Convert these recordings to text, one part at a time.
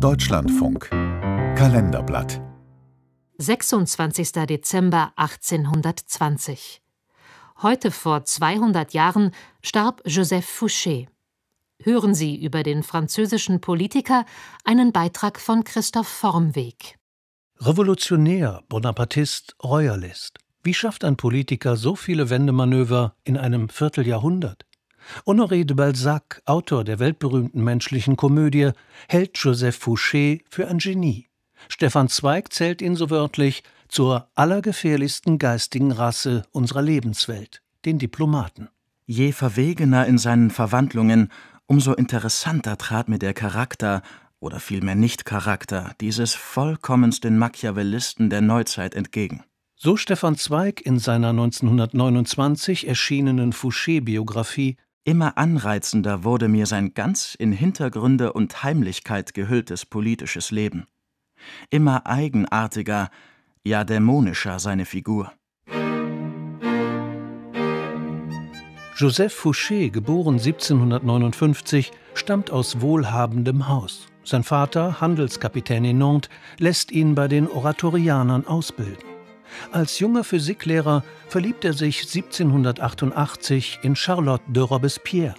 Deutschlandfunk Kalenderblatt 26. Dezember 1820 Heute vor 200 Jahren starb Joseph Fouché. Hören Sie über den französischen Politiker einen Beitrag von Christoph Formweg. Revolutionär, Bonapartist, Royalist. Wie schafft ein Politiker so viele Wendemanöver in einem Vierteljahrhundert? Honoré de Balzac, Autor der weltberühmten menschlichen Komödie, hält Joseph Fouché für ein Genie. Stefan Zweig zählt ihn so wörtlich zur allergefährlichsten geistigen Rasse unserer Lebenswelt, den Diplomaten. Je verwegener in seinen Verwandlungen, umso interessanter trat mir der Charakter oder vielmehr Nicht-Charakter dieses vollkommensten Machiavellisten der Neuzeit entgegen. So Stefan Zweig in seiner 1929 erschienenen Fouché-Biografie Immer anreizender wurde mir sein ganz in Hintergründe und Heimlichkeit gehülltes politisches Leben. Immer eigenartiger, ja dämonischer seine Figur. Joseph Fouché, geboren 1759, stammt aus wohlhabendem Haus. Sein Vater, Handelskapitän in Nantes, lässt ihn bei den Oratorianern ausbilden. Als junger Physiklehrer verliebt er sich 1788 in Charlotte de Robespierre.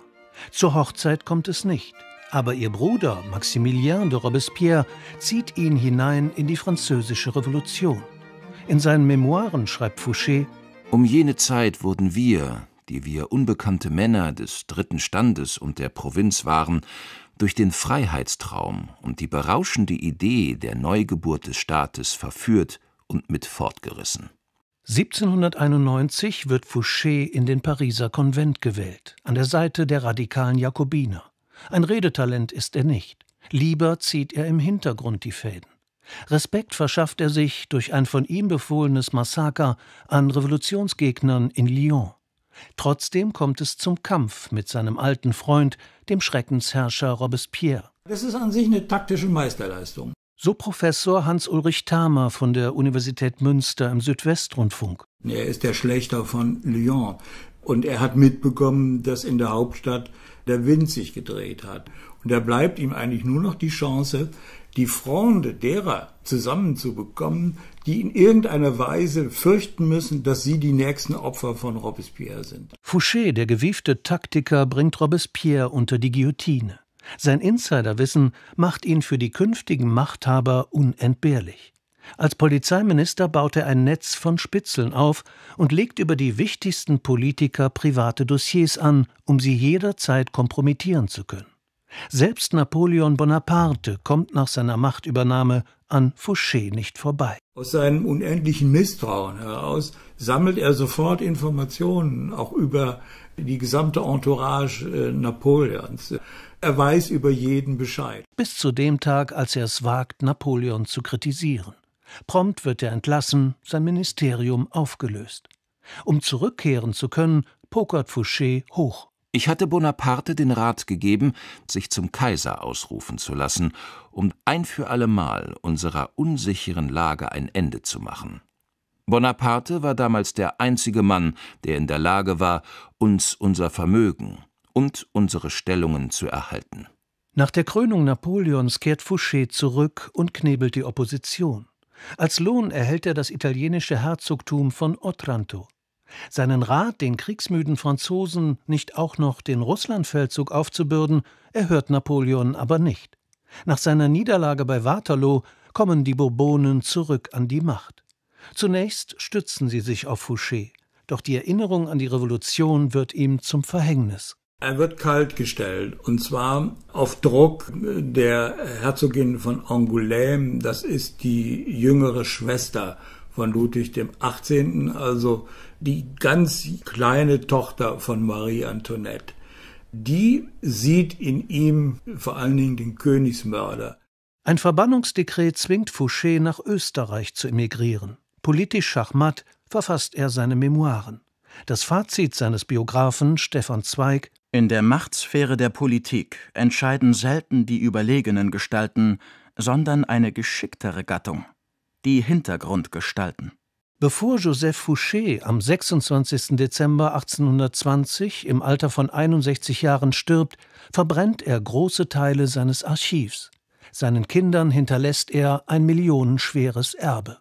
Zur Hochzeit kommt es nicht, aber ihr Bruder Maximilien de Robespierre zieht ihn hinein in die französische Revolution. In seinen Memoiren schreibt Fouché: Um jene Zeit wurden wir, die wir unbekannte Männer des dritten Standes und der Provinz waren, durch den Freiheitstraum und die berauschende Idee der Neugeburt des Staates verführt und mit fortgerissen. 1791 wird Fouché in den Pariser Konvent gewählt, an der Seite der radikalen Jakobiner. Ein Redetalent ist er nicht. Lieber zieht er im Hintergrund die Fäden. Respekt verschafft er sich durch ein von ihm befohlenes Massaker an Revolutionsgegnern in Lyon. Trotzdem kommt es zum Kampf mit seinem alten Freund, dem Schreckensherrscher Robespierre. Das ist an sich eine taktische Meisterleistung. So Professor Hans-Ulrich Thamer von der Universität Münster im Südwestrundfunk. Er ist der Schlechter von Lyon und er hat mitbekommen, dass in der Hauptstadt der Wind sich gedreht hat. Und da bleibt ihm eigentlich nur noch die Chance, die Freunde derer zusammenzubekommen, die in irgendeiner Weise fürchten müssen, dass sie die nächsten Opfer von Robespierre sind. Fouché, der gewiefte Taktiker, bringt Robespierre unter die Guillotine. Sein Insiderwissen macht ihn für die künftigen Machthaber unentbehrlich. Als Polizeiminister baut er ein Netz von Spitzeln auf und legt über die wichtigsten Politiker private Dossiers an, um sie jederzeit kompromittieren zu können. Selbst Napoleon Bonaparte kommt nach seiner Machtübernahme an Fouché nicht vorbei. Aus seinem unendlichen Misstrauen heraus sammelt er sofort Informationen, auch über die gesamte Entourage äh, Napoleons. Er weiß über jeden Bescheid. Bis zu dem Tag, als er es wagt, Napoleon zu kritisieren. Prompt wird er entlassen, sein Ministerium aufgelöst. Um zurückkehren zu können, pokert Fouché hoch ich hatte Bonaparte den Rat gegeben, sich zum Kaiser ausrufen zu lassen, um ein für allemal unserer unsicheren Lage ein Ende zu machen. Bonaparte war damals der einzige Mann, der in der Lage war, uns unser Vermögen und unsere Stellungen zu erhalten. Nach der Krönung Napoleons kehrt Fouché zurück und knebelt die Opposition. Als Lohn erhält er das italienische Herzogtum von Otranto. Seinen Rat, den kriegsmüden Franzosen nicht auch noch den Russlandfeldzug aufzubürden, erhört Napoleon aber nicht. Nach seiner Niederlage bei Waterloo kommen die Bourbonen zurück an die Macht. Zunächst stützen sie sich auf Fouché, doch die Erinnerung an die Revolution wird ihm zum Verhängnis. Er wird kaltgestellt und zwar auf Druck der Herzogin von Angoulême, das ist die jüngere Schwester von Ludwig dem 18., also die ganz kleine Tochter von Marie Antoinette. Die sieht in ihm vor allen Dingen den Königsmörder. Ein Verbannungsdekret zwingt Fouché nach Österreich zu emigrieren. Politisch schachmatt verfasst er seine Memoiren. Das Fazit seines Biografen Stefan Zweig In der Machtsphäre der Politik entscheiden selten die überlegenen Gestalten, sondern eine geschicktere Gattung die Hintergrundgestalten. Bevor Joseph Fouché am 26. Dezember 1820 im Alter von 61 Jahren stirbt, verbrennt er große Teile seines Archivs. Seinen Kindern hinterlässt er ein millionenschweres Erbe.